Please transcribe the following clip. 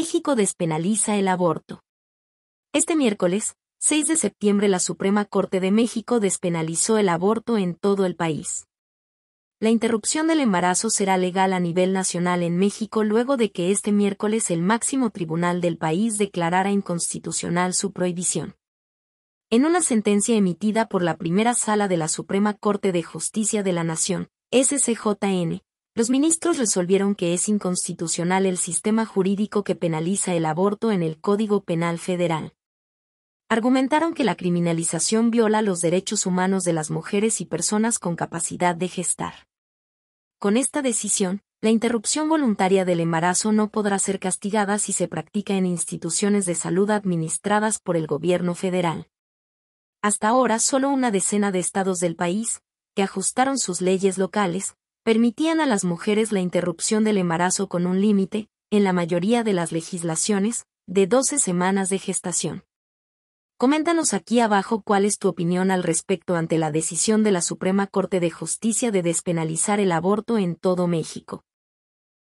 México despenaliza el aborto. Este miércoles, 6 de septiembre, la Suprema Corte de México despenalizó el aborto en todo el país. La interrupción del embarazo será legal a nivel nacional en México luego de que este miércoles el máximo tribunal del país declarara inconstitucional su prohibición. En una sentencia emitida por la primera sala de la Suprema Corte de Justicia de la Nación, SCJN, los ministros resolvieron que es inconstitucional el sistema jurídico que penaliza el aborto en el Código Penal Federal. Argumentaron que la criminalización viola los derechos humanos de las mujeres y personas con capacidad de gestar. Con esta decisión, la interrupción voluntaria del embarazo no podrá ser castigada si se practica en instituciones de salud administradas por el gobierno federal. Hasta ahora solo una decena de estados del país, que ajustaron sus leyes locales, permitían a las mujeres la interrupción del embarazo con un límite, en la mayoría de las legislaciones, de 12 semanas de gestación. Coméntanos aquí abajo cuál es tu opinión al respecto ante la decisión de la Suprema Corte de Justicia de despenalizar el aborto en todo México.